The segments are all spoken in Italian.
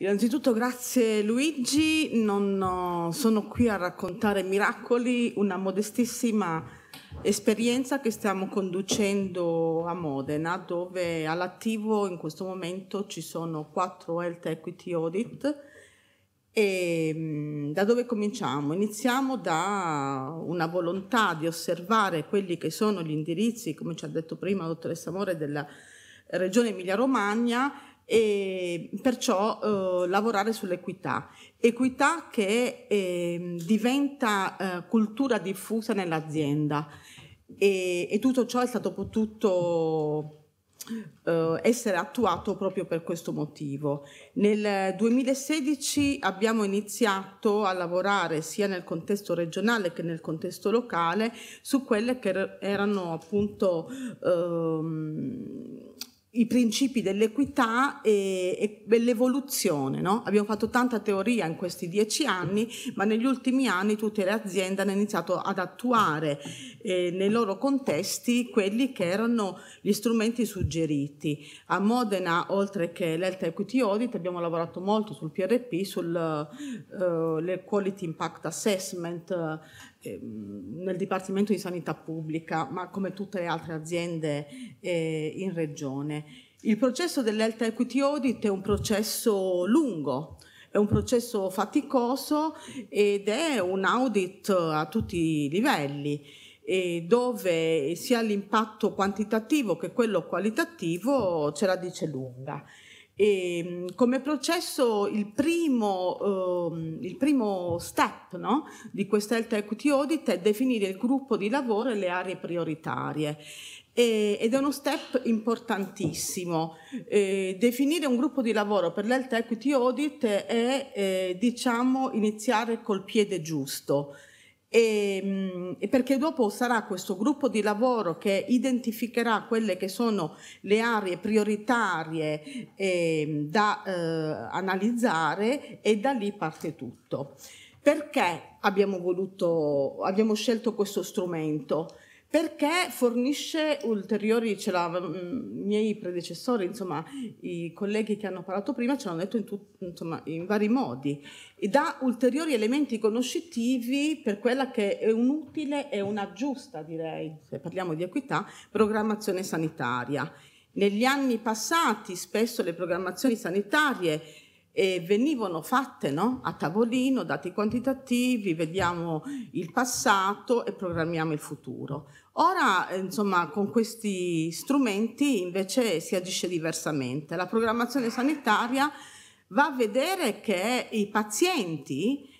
Innanzitutto grazie Luigi, non sono qui a raccontare miracoli, una modestissima esperienza che stiamo conducendo a Modena dove all'attivo in questo momento ci sono quattro health equity audit e mm, da dove cominciamo? Iniziamo da una volontà di osservare quelli che sono gli indirizzi, come ci ha detto prima la dottoressa More, della Regione Emilia-Romagna e perciò eh, lavorare sull'equità. Equità che eh, diventa eh, cultura diffusa nell'azienda e, e, tutto ciò è stato potuto eh, essere attuato proprio per questo motivo. Nel 2016 abbiamo iniziato a lavorare sia nel contesto regionale che nel contesto locale su quelle che er-, erano appunto ehm, i principi dell'equità e, dell'evoluzione. No? Abbiamo fatto tanta teoria in questi dieci anni, ma negli ultimi anni tutte le aziende hanno iniziato ad attuare eh, nei loro contesti quelli che erano gli strumenti suggeriti. A Modena, oltre che l'Health Equity Audit, abbiamo lavorato molto sul PRP, sulle eh, Quality Impact Assessment, eh, nel Dipartimento di Sanità Pubblica, ma come tutte le altre aziende eh, in Regione. Il processo dell'Elta equity audit è un processo lungo, è un processo faticoso ed è un audit a tutti i livelli dove sia l'impatto quantitativo che quello qualitativo ce la dice lunga. E ehm, come processo il primo, ehm, il primo step no, di questa Elta Equity Audit è definire il gruppo di lavoro e le aree prioritarie ed è uno step importantissimo. Eh, definire un gruppo di lavoro per l'health equity audit è eh, diciamo iniziare col piede giusto. Mm, e, perché dopo sarà questo gruppo di lavoro che identificherà quelle che sono le aree prioritarie eh, da analizzare e da lì parte tutto. Perché abbiamo, voluto, abbiamo scelto questo strumento? perché fornisce ulteriori, ce l'ha, i mm, miei predecessori, insomma i colleghi che hanno parlato prima ce l'hanno detto in, tut, insomma, in vari modi, e dà ulteriori elementi conoscitivi per quella che è un'utile e una giusta, direi, se parliamo di equità, programmazione sanitaria. Negli anni passati spesso le programmazioni sanitarie e venivano fatte no? a tavolino, dati quantitativi, vediamo il passato e programmiamo il futuro. Ora, insomma, con questi strumenti invece si agisce diversamente. La programmazione sanitaria va a vedere che i pazienti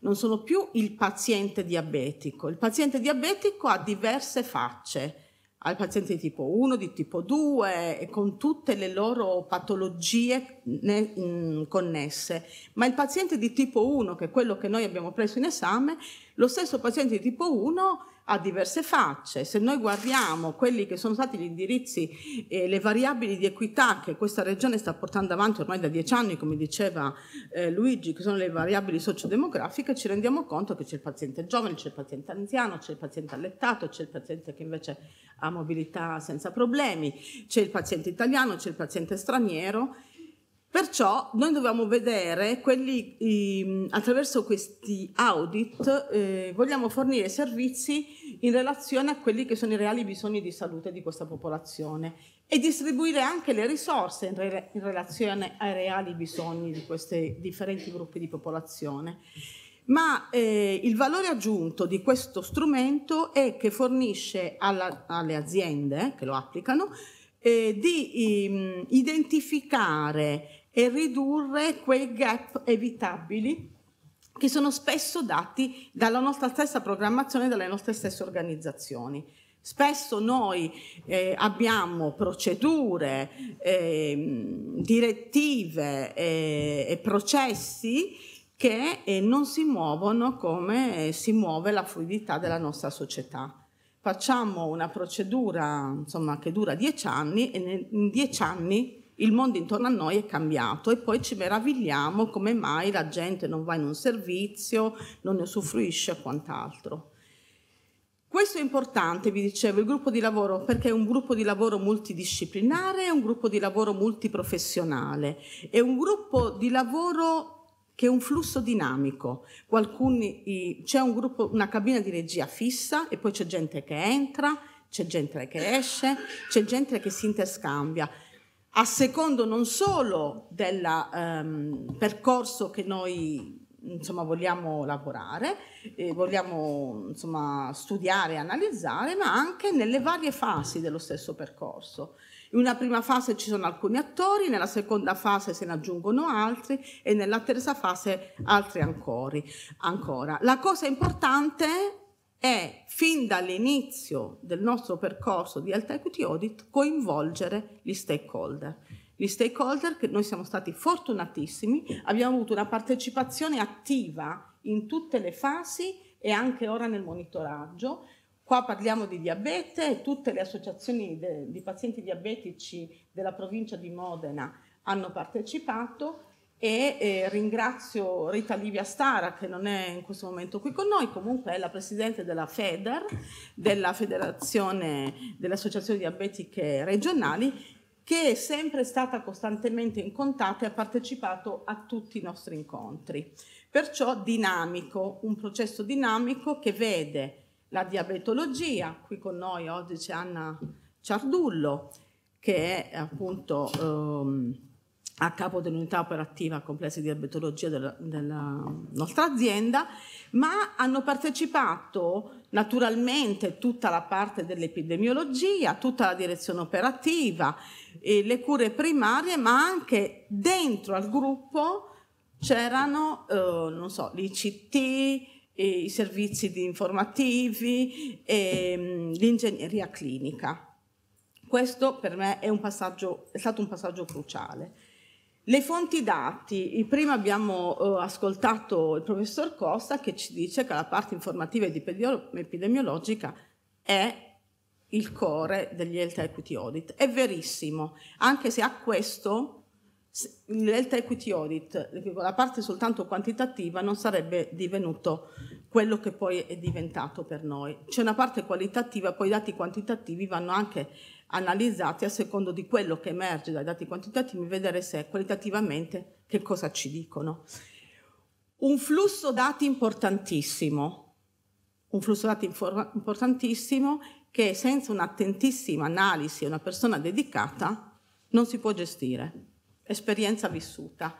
non sono più il paziente diabetico. Il paziente diabetico ha diverse facce al paziente di tipo 1, di tipo 2 e con tutte le loro patologie ne, mh, mm, connesse, ma il paziente di tipo 1, che è quello che noi abbiamo preso in esame, lo stesso paziente di tipo 1 ha diverse facce. Se noi guardiamo quelli che sono stati gli indirizzi e le variabili di equità che questa regione sta portando avanti ormai da dieci anni, come diceva eh, Luigi, che sono le variabili sociodemografiche, ci rendiamo conto che c'è il paziente giovane, c'è il paziente anziano, c'è il paziente allettato, c'è il paziente che invece ha mobilità senza problemi, c'è il paziente italiano, c'è il paziente straniero Perciò noi dobbiamo vedere quelli, eh, attraverso questi audit, eh, vogliamo fornire servizi in relazione a quelli che sono i reali bisogni di salute di questa popolazione e distribuire anche le risorse in, re, in relazione ai reali bisogni di questi differenti gruppi di popolazione. Ma eh, il valore aggiunto di questo strumento è che fornisce alla, alle aziende che lo applicano eh, di ehm, identificare e ridurre quei gap evitabili che sono spesso dati dalla nostra stessa programmazione e dalle nostre stesse organizzazioni. Spesso noi eh, abbiamo procedure, eh, direttive eh, e processi che eh, non si muovono come eh, si muove la fluidità della nostra società. Facciamo una procedura insomma, che dura dieci anni e in dieci anni il mondo intorno a noi è cambiato e poi ci meravigliamo come mai la gente non va in un servizio, non ne usufruisce e quant'altro. Questo è importante, vi dicevo, il gruppo di lavoro, perché è un gruppo di lavoro multidisciplinare, è un gruppo di lavoro multiprofessionale, è un gruppo di lavoro che è un flusso dinamico. Qualcuni, c'è un gruppo, una cabina di regia fissa e poi c'è gente che entra, c'è gente che esce, c'è gente che si interscambia a secondo non solo del um, ehm, percorso che noi insomma, vogliamo lavorare, eh, vogliamo insomma, studiare e analizzare, ma anche nelle varie fasi dello stesso percorso. In una prima fase ci sono alcuni attori, nella seconda fase se ne aggiungono altri e nella terza fase altri ancora. La cosa importante è fin dall'inizio del nostro percorso di health equity audit coinvolgere gli stakeholder. Gli stakeholder che noi siamo stati fortunatissimi, abbiamo avuto una partecipazione attiva in tutte le fasi e anche ora nel monitoraggio. Qua parliamo di diabete, tutte le associazioni de, di pazienti diabetici della provincia di Modena hanno partecipato, e eh, ringrazio Rita Livia Stara che non è in questo momento qui con noi, comunque è la presidente della FEDER, della Federazione delle Associazioni Diabetiche Regionali, che è sempre stata costantemente in contatto e ha partecipato a tutti i nostri incontri. Perciò dinamico, un processo dinamico che vede la diabetologia, qui con noi oggi c'è Anna Ciardullo, che è appunto... Ehm, a capo dell'unità operativa complessa di erbetologia della, della, nostra azienda, ma hanno partecipato naturalmente tutta la parte dell'epidemiologia, tutta la direzione operativa, le cure primarie, ma anche dentro al gruppo c'erano, eh, non so, l'ICT, eh, i servizi informativi, e, ehm, l'ingegneria clinica. Questo per me è, passaggio, è stato un passaggio cruciale. Le fonti dati, prima abbiamo eh, ascoltato il professor Costa che ci dice che la parte informativa ed epidemiologica è il core degli Health Equity Audit. È verissimo, anche se a questo l'Health Equity Audit, la parte soltanto quantitativa, non sarebbe divenuto quello che poi è diventato per noi. C'è una parte qualitativa, poi i dati quantitativi vanno anche analizzati a secondo di quello che emerge dai dati quantitativi, vedere se qualitativamente che cosa ci dicono. Un flusso dati importantissimo, un flusso dati importantissimo che senza un'attentissima analisi e una persona dedicata non si può gestire. Esperienza vissuta.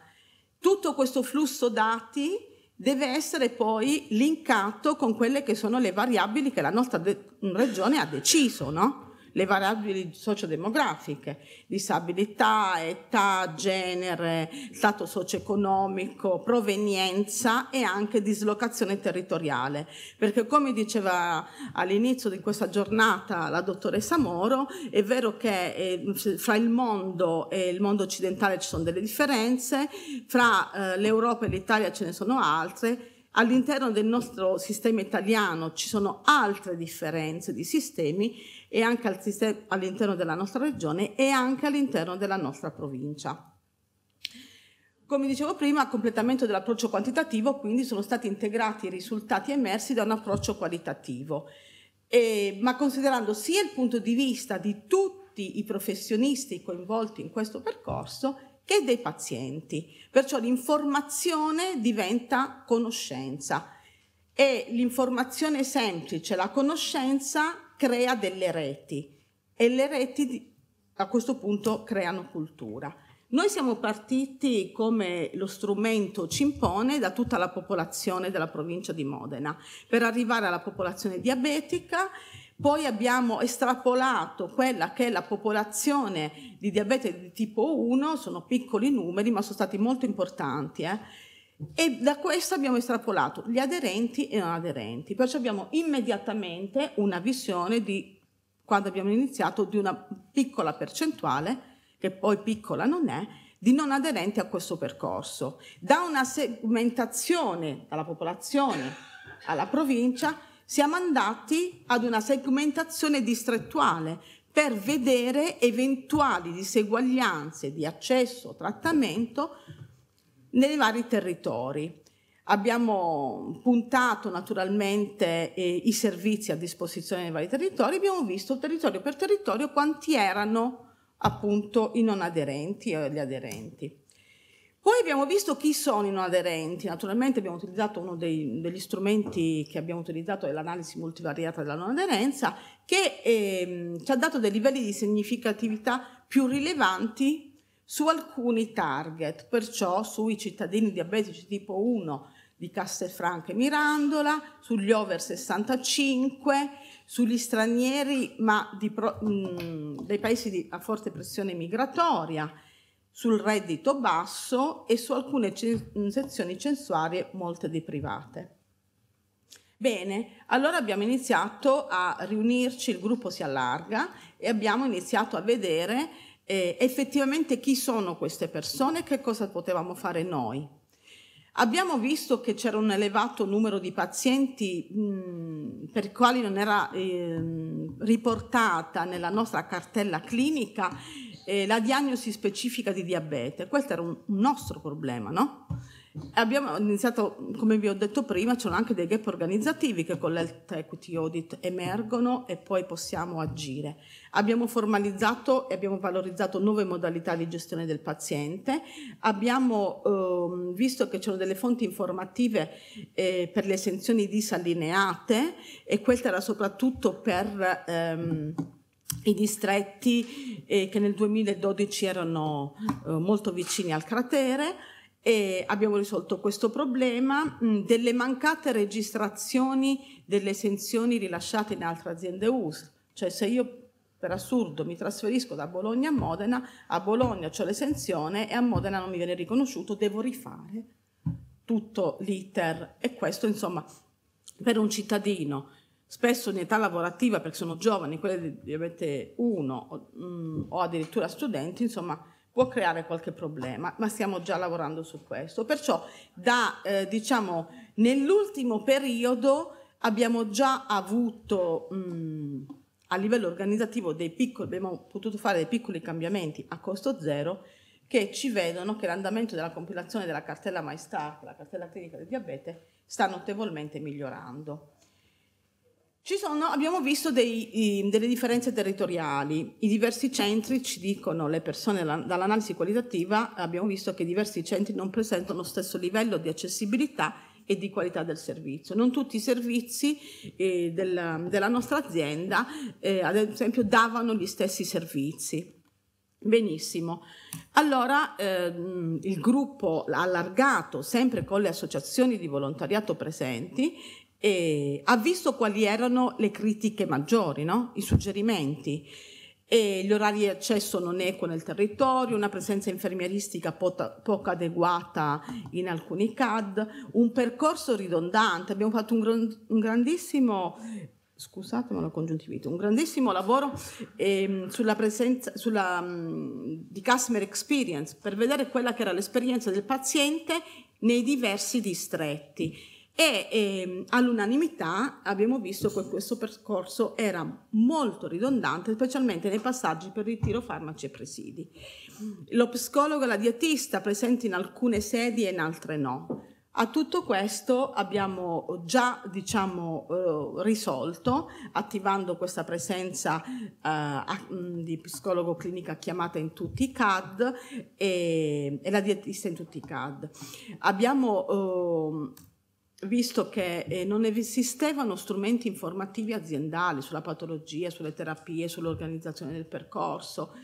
Tutto questo flusso dati deve essere poi linkato con quelle che sono le variabili che la nostra regione ha deciso, no? le variabili sociodemografiche, disabilità, età, genere, stato socio-economico, provenienza e anche dislocazione territoriale. Perché come diceva all'inizio di questa giornata la dottoressa Moro, è vero che eh, fra il mondo e il mondo occidentale ci sono delle differenze, fra eh, l'Europa e l'Italia ce ne sono altre, all'interno del nostro sistema italiano ci sono altre differenze di sistemi e anche al sistema, all'interno della nostra regione e anche all'interno della nostra provincia. Come dicevo prima, a completamento dell'approccio quantitativo, quindi sono stati integrati i risultati emersi da un approccio qualitativo, e, ma considerando sia il punto di vista di tutti i professionisti coinvolti in questo percorso, che dei pazienti. Perciò l'informazione diventa conoscenza e l'informazione semplice, la conoscenza crea delle reti e le reti a questo punto creano cultura. Noi siamo partiti come lo strumento ci impone da tutta la popolazione della provincia di Modena per arrivare alla popolazione diabetica poi abbiamo estrapolato quella che è la popolazione di diabete di tipo 1, sono piccoli numeri ma sono stati molto importanti. Eh? E da questo abbiamo estrapolato gli aderenti e non aderenti, perciò abbiamo immediatamente una visione di, quando abbiamo iniziato, di una piccola percentuale, che poi piccola non è, di non aderenti a questo percorso. Da una segmentazione dalla popolazione alla provincia siamo andati ad una segmentazione distrettuale per vedere eventuali diseguaglianze di accesso, trattamento nei vari territori. Abbiamo puntato naturalmente eh, i servizi a disposizione dei vari territori, abbiamo visto territorio per territorio quanti erano appunto i non aderenti o gli aderenti. Poi abbiamo visto chi sono i non aderenti, naturalmente abbiamo utilizzato uno dei, degli strumenti che abbiamo utilizzato è l'analisi multivariata della non aderenza che ehm, ci ha dato dei livelli di significatività più rilevanti su alcuni target, perciò sui cittadini diabetici tipo 1 di Castelfranca e Mirandola, sugli over 65, sugli stranieri ma di, mh, dei paesi di, a forte pressione migratoria sul reddito basso e su alcune sezioni censuarie molte deprivate. Bene, allora abbiamo iniziato a riunirci, il gruppo si allarga e abbiamo iniziato a vedere eh, effettivamente chi sono queste persone e che cosa potevamo fare noi. Abbiamo visto che c'era un elevato numero di pazienti mh, per i quali non era eh, riportata nella nostra cartella clinica eh, la diagnosi specifica di diabete. Questo era un, un nostro problema, no? Abbiamo iniziato, come vi ho detto prima, ci sono anche dei gap organizzativi che con l'Health Equity Audit emergono e poi possiamo agire. Abbiamo formalizzato e abbiamo valorizzato nuove modalità di gestione del paziente, abbiamo ehm, visto che c'erano delle fonti informative eh, per le esenzioni disallineate e questa era soprattutto per... Ehm, i distretti eh, che nel 2012 erano eh, molto vicini al cratere e abbiamo risolto questo problema mh, mm, delle mancate registrazioni delle esenzioni rilasciate in altre aziende US, Cioè se io per assurdo mi trasferisco da Bologna a Modena, a Bologna c'è l'esenzione e a Modena non mi viene riconosciuto, devo rifare tutto l'iter e questo insomma per un cittadino spesso in età lavorativa perché sono giovani, quelle di diabete 1 mm, o addirittura studenti, insomma, può creare qualche problema, ma stiamo già lavorando su questo. Perciò da, eh, diciamo, nell'ultimo periodo abbiamo già avuto mh, mm, a livello organizzativo dei piccoli, abbiamo potuto fare dei piccoli cambiamenti a costo zero che ci vedono che l'andamento della compilazione della cartella MyStar, la cartella clinica del diabete, sta notevolmente migliorando sono, abbiamo visto dei, delle differenze territoriali, i diversi centri ci dicono le persone dall'analisi qualitativa, abbiamo visto che diversi centri non presentano lo stesso livello di accessibilità e di qualità del servizio. Non tutti i servizi eh, della, della, nostra azienda, eh, ad esempio, davano gli stessi servizi. Benissimo. Allora ehm, il gruppo ha allargato, sempre con le associazioni di volontariato presenti, eh, ha visto quali erano le critiche maggiori, no? i suggerimenti. E gli orari di accesso non equo nel territorio, una presenza infermieristica poco adeguata in alcuni CAD, un percorso ridondante. Abbiamo fatto un, gran, un grandissimo scusatemi la congiuntivite, un grandissimo lavoro eh, sulla presenza sulla, mh, di customer experience per vedere quella che era l'esperienza del paziente nei diversi distretti e eh, all'unanimità abbiamo visto che questo percorso era molto ridondante, specialmente nei passaggi per ritiro farmaci e presidi. Lo psicologo e la dietista presenti in alcune sedi e in altre no. A tutto questo abbiamo già diciamo, eh, risolto, attivando questa presenza eh, di psicologo clinica chiamata in tutti i CAD e, ehm, e la dietista in tutti i CAD. Abbiamo eh, visto che eh, non esistevano strumenti informativi aziendali sulla patologia, sulle terapie, sull'organizzazione del percorso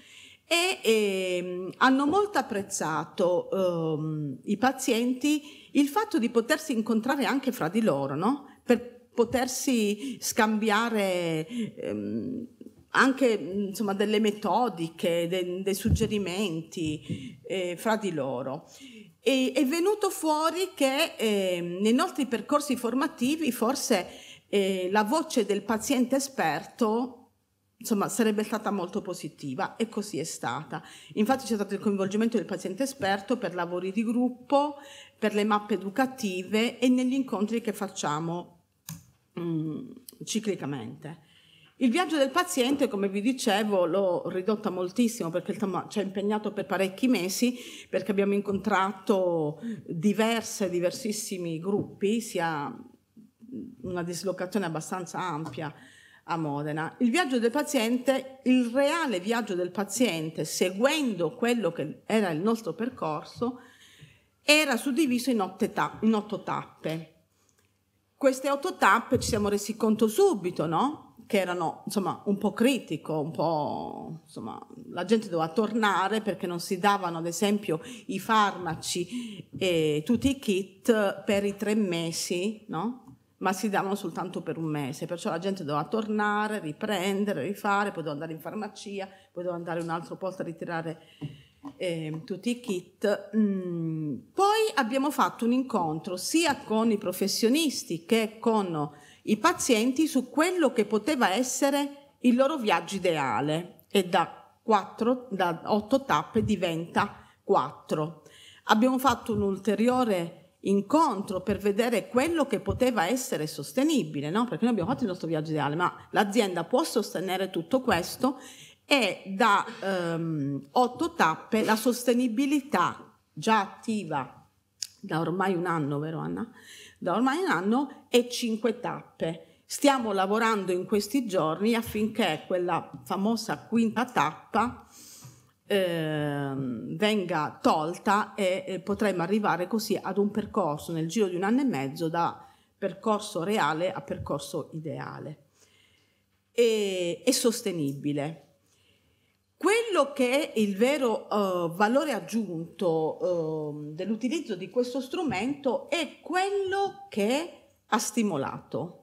e eh, hanno molto apprezzato ehm, i pazienti il fatto di potersi incontrare anche fra di loro, no? per potersi scambiare ehm, anche insomma, delle metodiche, de dei suggerimenti eh, fra di loro. E, è venuto fuori che eh, nei nostri percorsi formativi forse eh, la voce del paziente esperto insomma, sarebbe stata molto positiva e così è stata. Infatti c'è stato il coinvolgimento del paziente esperto per lavori di gruppo, per le mappe educative e negli incontri che facciamo mh, mm, ciclicamente. Il viaggio del paziente, come vi dicevo, l'ho ridotta moltissimo perché ci ha impegnato per parecchi mesi, perché abbiamo incontrato diverse, diversissimi gruppi, sia una dislocazione abbastanza ampia a Modena. Il viaggio del paziente, il reale viaggio del paziente, seguendo quello che era il nostro percorso, era suddiviso in otto tappe. Queste otto tappe ci siamo resi conto subito, no? che erano insomma un po' critico, un po' insomma la gente doveva tornare perché non si davano ad esempio i farmaci e tutti i kit per i tre mesi, no? ma si davano soltanto per un mese, perciò la gente doveva tornare, riprendere, rifare, poi doveva andare in farmacia, poi doveva andare in un altro posto a ritirare eh, tutti i kit. Mm. Poi abbiamo fatto un incontro sia con i professionisti che con i pazienti su quello che poteva essere il loro viaggio ideale e da, 4, da 8 tappe diventa quattro. Abbiamo fatto un ulteriore incontro per vedere quello che poteva essere sostenibile, no? perché noi abbiamo fatto il nostro viaggio ideale, ma l'azienda può sostenere tutto questo e da ehm, 8 tappe la sostenibilità già attiva da ormai un anno, vero Anna? Da ormai un anno e cinque tappe. Stiamo lavorando in questi giorni affinché quella famosa quinta tappa eh, venga tolta e eh, potremo arrivare così ad un percorso nel giro di un anno e mezzo da percorso reale a percorso ideale e, e sostenibile. Quello che è il vero uh, valore aggiunto uh, dell'utilizzo di questo strumento è quello che ha stimolato.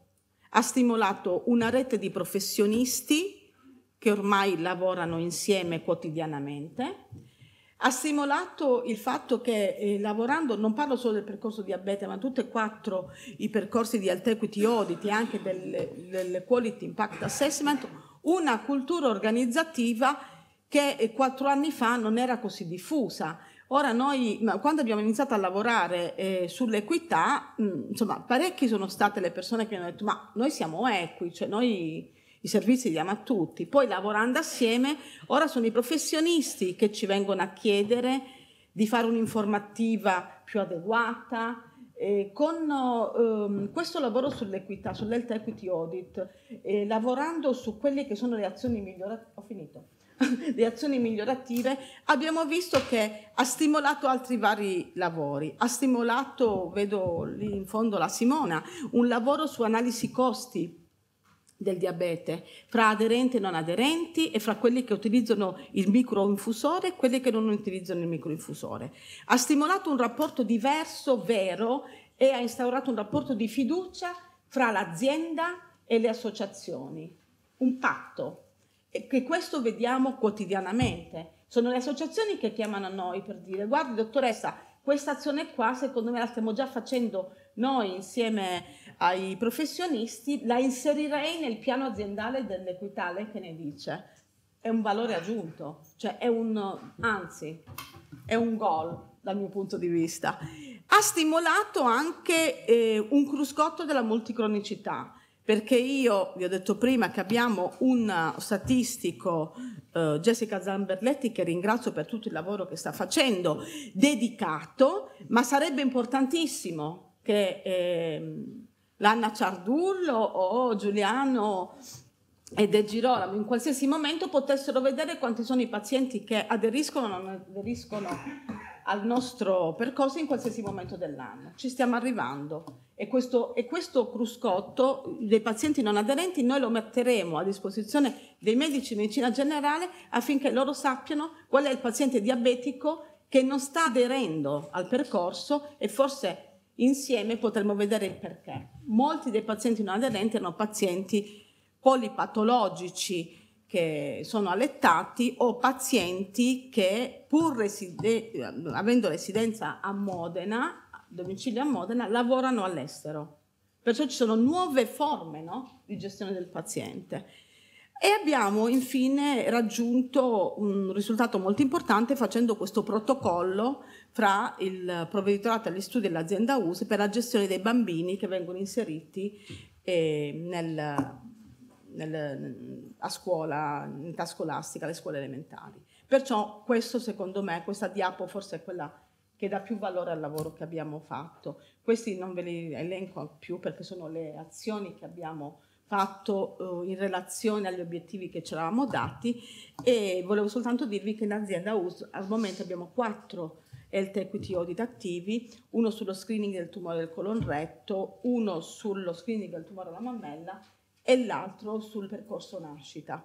Ha stimolato una rete di professionisti che ormai lavorano insieme quotidianamente. Ha stimolato il fatto che eh, lavorando, non parlo solo del percorso diabete, ma tutti e quattro i percorsi di health equity audit e anche del, del quality impact assessment, una cultura organizzativa che eh, quattro anni fa non era così diffusa. Ora noi, quando abbiamo iniziato a lavorare eh, sull'equità, mh, mm, insomma, parecchi sono state le persone che mi hanno detto ma noi siamo equi, cioè noi i servizi li diamo a tutti. Poi lavorando assieme, ora sono i professionisti che ci vengono a chiedere di fare un'informativa più adeguata. Eh, con ehm, questo lavoro sull'equità, sull'health equity audit, eh, lavorando su quelle che sono le azioni migliorative, ho finito, di azioni migliorative, abbiamo visto che ha stimolato altri vari lavori, ha stimolato, vedo lì in fondo la Simona, un lavoro su analisi costi del diabete fra aderenti e non aderenti e fra quelli che utilizzano il microinfusore e quelli che non utilizzano il microinfusore. Ha stimolato un rapporto diverso, vero, e ha instaurato un rapporto di fiducia fra l'azienda e le associazioni, un patto che questo vediamo quotidianamente. Sono le associazioni che chiamano a noi per dire guardi dottoressa, questa azione qua secondo me la stiamo già facendo noi insieme ai professionisti, la inserirei nel piano aziendale dell'equità, lei che ne dice? È un valore aggiunto, cioè è un, anzi, è un gol dal mio punto di vista. Ha stimolato anche eh, un cruscotto della multicronicità perché io vi ho detto prima che abbiamo un statistico eh, Jessica Zamberletti che ringrazio per tutto il lavoro che sta facendo dedicato ma sarebbe importantissimo che eh, l'Anna Ciardullo o Giuliano e De Girolamo in qualsiasi momento potessero vedere quanti sono i pazienti che aderiscono o non aderiscono al nostro percorso in qualsiasi momento dell'anno. Ci stiamo arrivando e questo, e questo cruscotto dei pazienti non aderenti noi lo metteremo a disposizione dei medici di medicina generale affinché loro sappiano qual è il paziente diabetico che non sta aderendo al percorso e forse insieme potremo vedere il perché. Molti dei pazienti non aderenti erano pazienti polipatologici, che sono allettati o pazienti che pur reside- avendo residenza a Modena, domicilio a Modena, lavorano all'estero. Perciò ci sono nuove forme no? di gestione del paziente. E abbiamo infine raggiunto un risultato molto importante facendo questo protocollo fra il provveditorato agli studi e l'azienda USE per la gestione dei bambini che vengono inseriti eh, nel, nel, a scuola, in età scolastica, alle scuole elementari. Perciò questo secondo me, questa diapo forse è quella che dà più valore al lavoro che abbiamo fatto. Questi non ve li elenco più perché sono le azioni che abbiamo fatto eh, in relazione agli obiettivi che ci eravamo dati e volevo soltanto dirvi che in azienda US al momento abbiamo quattro health equity audit attivi, uno sullo screening del tumore del colon retto, uno sullo screening del tumore alla mammella e l'altro sul percorso nascita.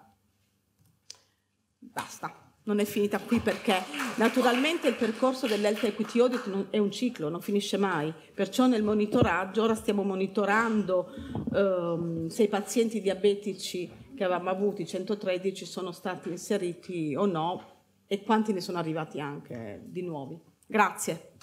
Basta non è finita qui perché naturalmente il percorso dell'Health Equity Audit è un ciclo, non finisce mai, perciò nel monitoraggio ora stiamo monitorando ehm, se i pazienti diabetici che avevamo avuto, 113, sono stati inseriti o no e quanti ne sono arrivati anche di nuovi. Grazie.